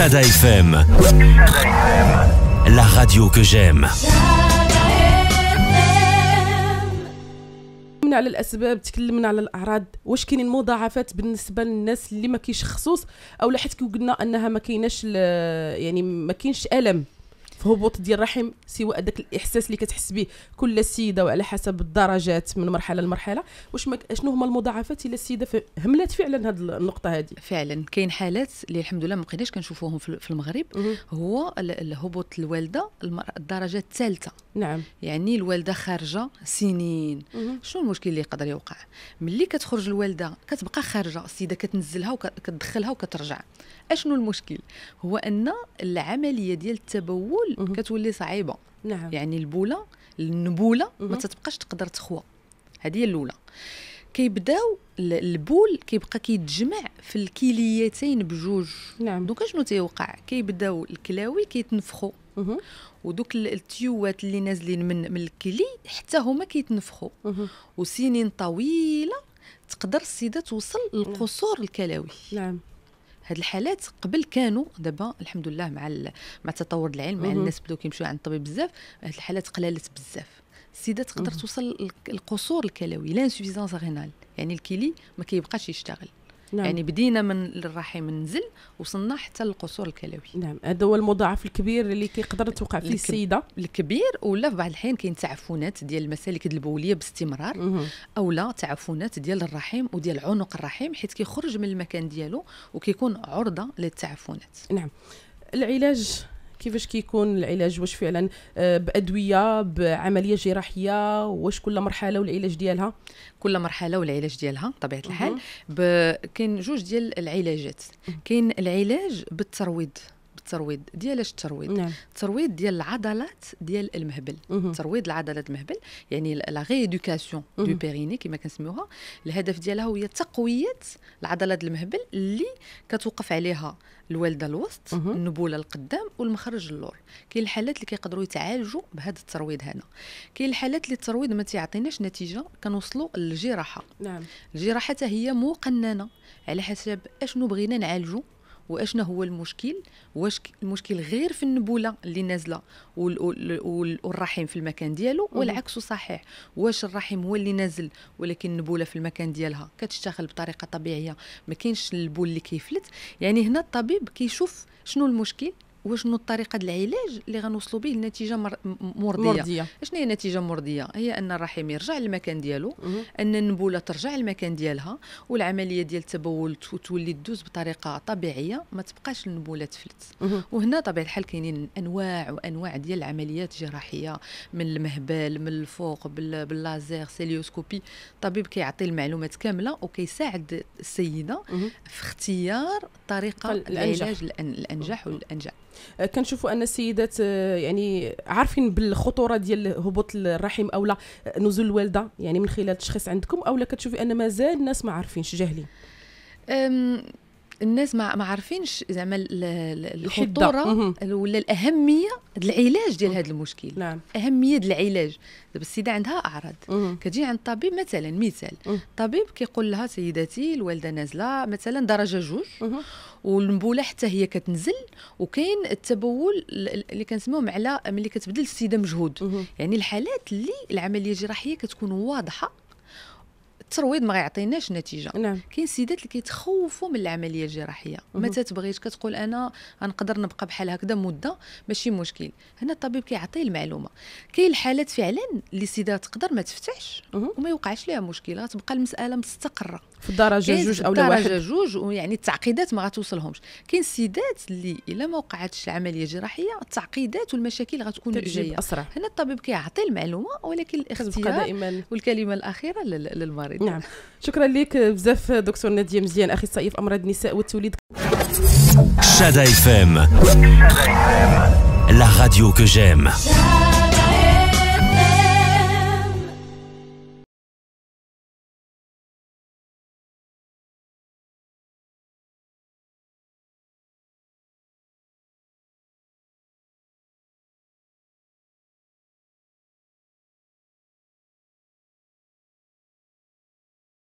Chada FM. La radio que j'aime. تكلمنا على الاسباب تكلمنا على الاعراض واش كاينين مضاعفات بالنسبه للناس اللي ما كيشخصوش او حيت قلنا انها ما كايناش يعني ما كاينش الم هبوط ديال الرحم سوى هذاك الاحساس اللي كتحس به كل سيده وعلى حسب الدرجات من مرحله لمرحله واش شنو هما المضاعفات الا السيده هملات فعلا هذه النقطه هذه فعلا كاين حالات اللي الحمد لله ما بقيناش كنشوفوهم في المغرب هو الهبوط الوالده الدرجه الثالثه نعم يعني الوالده خارجه سنين شنو المشكل اللي يقدر يوقع ملي كتخرج الوالده كتبقى خارجه السيده كتنزلها وكتدخلها وكترجع اشنو المشكل هو ان العمليه ديال التبول البول كتولي صعيبه نعم. يعني البوله النبوله ما تتبقاش تقدر تخوى هذه هي الاولى كيبداو البول كيبقى كيتجمع في الكليتين بجوج نعم دوكا شنو تيوقع كيبداو الكلاوي كيتنفخوا ودوك التيوات اللي نازلين من من الكلي حتى هما كيتنفخوا وسنين طويله تقدر السيده توصل للقصور الكلوي نعم, نعم. هاد الحالات قبل كانوا دابا الحمد لله مع مع تطور العلم مع الناس بداو كيمشيو عند الطبيب بزاف هاد الحالات قلالت بزاف السيده تقدر توصل القصور الكلوي لانسوفيزونس غينال يعني الكلي ما كيبقاش يشتغل نعم. يعني بدينا من الرحم ننزل وصلنا حتى القصور الكلوي نعم هذا هو المضاعف الكبير اللي كيقدر توقع فيه السيده الكبير ولا في بعض الحين كاين تعفنات ديال المسالك البوليه باستمرار او لا تعفنات ديال الرحم وديال عنق الرحم حيت كيخرج من المكان ديالو وكيكون عرضه للتعفنات نعم العلاج كيفاش كيكون العلاج واش فعلا آه، بادويه بعمليه جراحيه واش كل مرحله والعلاج ديالها كل مرحله والعلاج ديالها بطبيعه الحال كاين جوج ديال العلاجات كاين العلاج بالترويض الترويض ديالاش الترويض نعم. الترويض ديال العضلات ديال المهبل ترويض العضلات المهبل يعني لا غيدوكاسيون دو بيريني كما كنسميوها الهدف ديالها هو تقويه العضلات المهبل اللي كتوقف عليها الوالده الوسط النبوله القدام والمخرج اللور كاين الحالات اللي كيقدروا يتعالجوا بهذا الترويض هنا كاين الحالات اللي الترويض ما تيعطيناش نتيجه كنوصلوا للجراحه نعم الجراحه هي مقننه على حسب اشنو بغينا نعالجو واشنا هو المشكل واش المشكل غير في النبوله اللي نازله والرحم في المكان ديالو والعكس صحيح واش الرحم هو اللي نازل ولكن النبوله في المكان ديالها كتشتغل بطريقه طبيعيه ما كاينش البول اللي كيفلت يعني هنا الطبيب كيشوف شنو المشكل وشنو الطريقه العلاج اللي غنوصلوا به لنتيجه مر... مرضيه, مرضية. شنو هي نتيجه مرضيه هي ان الرحم يرجع للمكان ديالو مه. ان النبوله ترجع للمكان ديالها والعمليه ديال التبول تولي تدوز بطريقه طبيعيه ما تبقاش النبوله تفلت وهنا طبيعي الحال كاينين انواع وانواع ديال العمليات الجراحيه من المهبل من الفوق باللازير سيليوسكوبي الطبيب كيعطي المعلومات كامله وكيساعد السيده مه. في اختيار طريقه العلاج الانجح والانجح آه، كنشوفوا ان السيدات آه، يعني عارفين بالخطوره ديال هبوط الرحم او لا آه، نزول الوالده يعني من خلال التشخيص عندكم او لا كتشوفي ان مازال الناس ما عارفينش جاهلين الناس ما ما عارفينش زعما الخطوره ولا الاهميه العلاج ديال هذا المشكل نعم. اهميه العلاج دابا السيده عندها اعراض كتجي عند الطبيب مثلا مثال الطبيب كيقول لها سيدتي الوالده نازله مثلا درجه جوج والنبوله حتى هي كتنزل وكاين التبول اللي كنسميوهم على ملي كتبدل السيده مجهود يعني الحالات اللي العمليه الجراحيه كتكون واضحه الترويض ما غيعطيناش نتيجه نعم. كاين السيدات اللي كيتخوفوا من العمليه الجراحيه ما تتبغيش كتقول انا غنقدر نبقى بحال هكذا مده ماشي مشكل هنا الطبيب كيعطي المعلومه كاين الحالات فعلا اللي السيده تقدر ما تفتحش وما يوقعش لها مشكله تبقى المساله مستقره في الدرجه جوج او واحد الدرجه جوج ويعني التعقيدات ما غتوصلهمش كاين سيدات اللي الا ما وقعتش العمليه الجراحيه التعقيدات والمشاكل غتكون جايه اسرع هنا الطبيب كيعطي المعلومه ولكن الاختيار دائما والكلمه الاخيره للمريض نعم شكرا لك بزاف دكتور ناديه مزيان اخصائي في امراض النساء والتوليد شادا اف ام لا راديو كو جيم